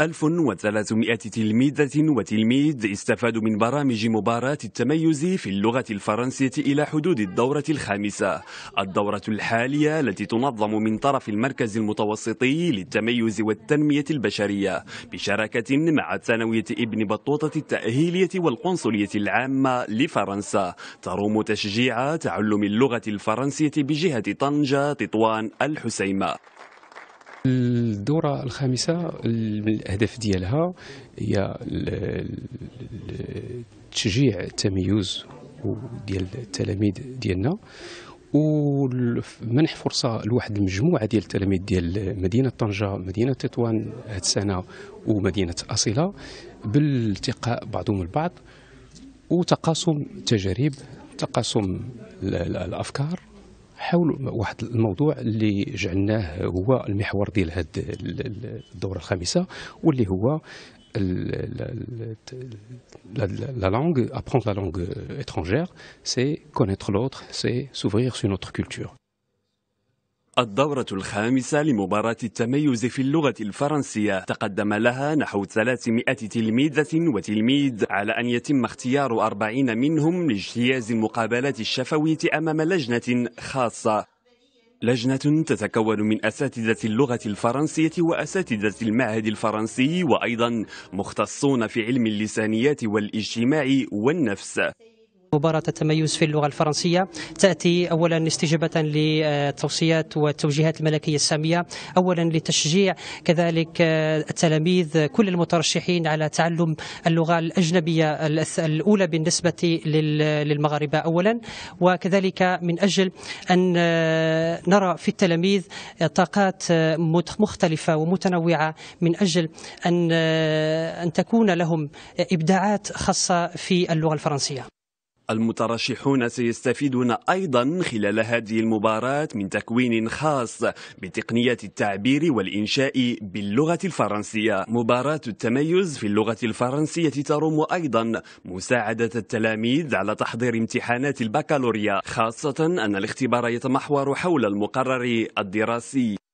1300 تلميذة وتلميذ استفادوا من برامج مباراة التميز في اللغة الفرنسية إلى حدود الدورة الخامسة الدورة الحالية التي تنظم من طرف المركز المتوسطي للتميز والتنمية البشرية بشراكة مع ثانوية ابن بطوطة التأهيلية والقنصلية العامة لفرنسا تروم تشجيع تعلم اللغة الفرنسية بجهة طنجة تطوان الحسيمة الدورة الخامسة الأهداف ديالها هي تشجيع التميز ديال التلاميذ ديالنا ومنح فرصه لواحد المجموعه ديال التلاميذ ديال مدينه طنجه مدينه تطوان هاد السنه ومدينه اصيله بالالتقاء بعضهم البعض وتقاسم التجارب تقاسم الافكار حول واحد الموضوع اللي جعلناه هو المحور ديال هاد الدوره الخامسه واللي هو لا لانغ ابخونت لا لانغ اترونجير سي كونيتر لوتر سي سوفغيغ سي نوتر كولتور الدورة الخامسة لمباراة التميز في اللغة الفرنسية تقدم لها نحو 300 تلميذة وتلميذ على أن يتم اختيار 40 منهم لاجتياز المقابلات الشفوية أمام لجنة خاصة لجنة تتكون من أساتذة اللغة الفرنسية وأساتذة المعهد الفرنسي وأيضا مختصون في علم اللسانيات والاجتماع والنفس مباراة التميز في اللغة الفرنسية تأتي أولا استجابة للتوصيات والتوجيهات الملكية السامية أولا لتشجيع كذلك آه، التلاميذ كل المترشحين على تعلم اللغة الأجنبية الأولى بالنسبة للمغاربة أولا وكذلك من أجل أن آه، نرى في التلاميذ طاقات آه، مختلفة ومتنوعة من أجل أن أن تكون لهم إبداعات خاصة في اللغة الفرنسية المترشحون سيستفيدون أيضا خلال هذه المباراة من تكوين خاص بتقنية التعبير والإنشاء باللغة الفرنسية مباراة التميز في اللغة الفرنسية تروم أيضا مساعدة التلاميذ على تحضير امتحانات البكالوريا خاصة أن الاختبار يتمحور حول المقرر الدراسي